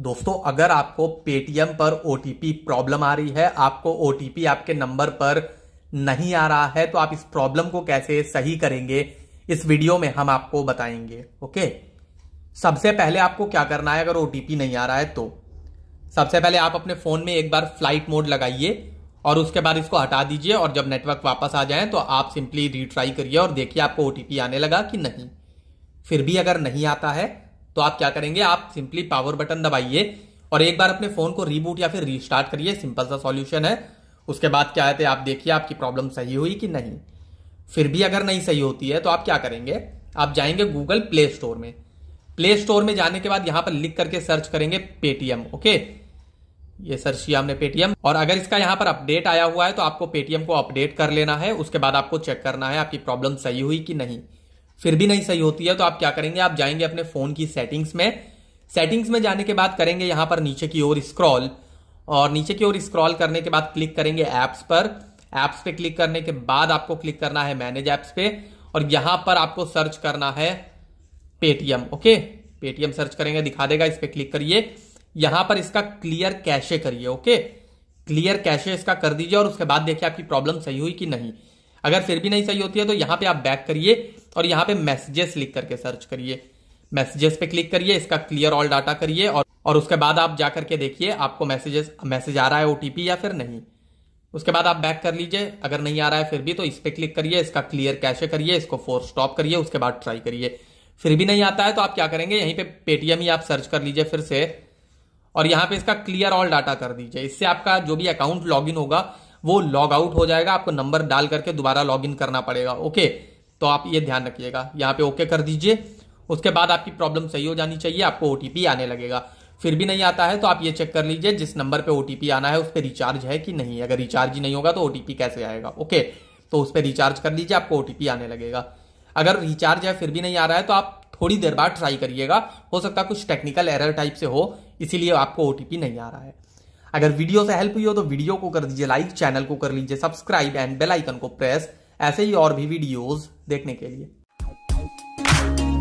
दोस्तों अगर आपको पेटीएम पर ओटीपी प्रॉब्लम आ रही है आपको ओटीपी आपके नंबर पर नहीं आ रहा है तो आप इस प्रॉब्लम को कैसे सही करेंगे इस वीडियो में हम आपको बताएंगे ओके सबसे पहले आपको क्या करना है अगर ओटीपी नहीं आ रहा है तो सबसे पहले आप अपने फोन में एक बार फ्लाइट मोड लगाइए और उसके बाद इसको हटा दीजिए और जब नेटवर्क वापस आ जाए तो आप सिंपली रिट्राई करिए और देखिए आपको ओटीपी आने लगा कि नहीं फिर भी अगर नहीं आता है तो आप क्या करेंगे आप सिंपली पावर बटन दबाइए और एक बार अपने फोन को रीबूट या फिर रीस्टार्ट करिए सिंपल सा सॉल्यूशन है उसके बाद क्या है आप देखिए आपकी प्रॉब्लम सही हुई कि नहीं फिर भी अगर नहीं सही होती है तो आप क्या करेंगे आप जाएंगे गूगल प्ले स्टोर में प्ले स्टोर में जाने के बाद यहां पर लिख करके सर्च करेंगे पेटीएम ओके ये सर्च किया हमने पेटीएम और अगर इसका यहां पर अपडेट आया हुआ है तो आपको पेटीएम को अपडेट कर लेना है उसके बाद आपको चेक करना है आपकी प्रॉब्लम सही हुई कि नहीं फिर भी नहीं सही होती है तो आप क्या करेंगे आप जाएंगे अपने फोन की सेटिंग्स में सेटिंग्स में जाने के बाद करेंगे यहां पर नीचे की ओर स्क्रॉल और नीचे की ओर स्क्रॉल करने के बाद क्लिक करेंगे ऐप्स पर ऐप्स पे क्लिक करने के बाद आपको क्लिक करना है मैनेज ऐप्स पे और यहां पर आपको सर्च करना है पेटीएम ओके पेटीएम सर्च करेंगे दिखा देगा इस पर क्लिक करिए यहां पर इसका क्लियर कैशे करिए ओके क्लियर कैशे इसका कर दीजिए और उसके बाद देखिए आपकी प्रॉब्लम सही हुई कि नहीं अगर फिर भी नहीं सही होती है तो यहां पे आप बैक करिए और यहाँ पे मैसेजेस लिख करके सर्च करिए मैसेजेस पे क्लिक करिए इसका क्लियर ऑल डाटा करिए और और उसके बाद आप जा करके देखिए आपको मैसेजेस मैसेज आ रहा है ओटीपी या फिर नहीं उसके बाद आप बैक कर लीजिए अगर नहीं आ रहा है फिर भी तो इस पर क्लिक करिए इसका क्लियर कैशे करिए इसको फोर स्टॉप करिए उसके बाद ट्राई करिए फिर भी नहीं आता है तो आप क्या करेंगे यहीं पे पेटीएम ही आप सर्च कर लीजिए फिर से और यहाँ पे इसका क्लियर ऑल डाटा कर दीजिए इससे आपका जो भी अकाउंट लॉग होगा वो लॉग आउट हो जाएगा आपको नंबर डाल करके दोबारा लॉग करना पड़ेगा ओके तो आप ये ध्यान रखिएगा यहाँ पे ओके कर दीजिए उसके बाद आपकी प्रॉब्लम सही हो जानी चाहिए आपको ओ आने लगेगा फिर भी नहीं आता है तो आप ये चेक कर लीजिए जिस नंबर पे ओ आना है उस पर रिचार्ज है कि नहीं अगर रिचार्ज ही नहीं होगा तो ओ कैसे आएगा ओके तो उस पर रिचार्ज कर लीजिए आपको ओ आने लगेगा अगर रिचार्ज है फिर भी नहीं आ रहा है तो आप थोड़ी देर बाद ट्राई करिएगा हो सकता है कुछ टेक्निकल एरर टाइप से हो इसीलिए आपको ओ नहीं आ रहा है अगर वीडियो से हेल्प हुई हो तो वीडियो को कर दीजिए लाइक चैनल को कर लीजिए सब्सक्राइब एंड बेल आइकन को प्रेस ऐसे ही और भी वीडियोज़ देखने के लिए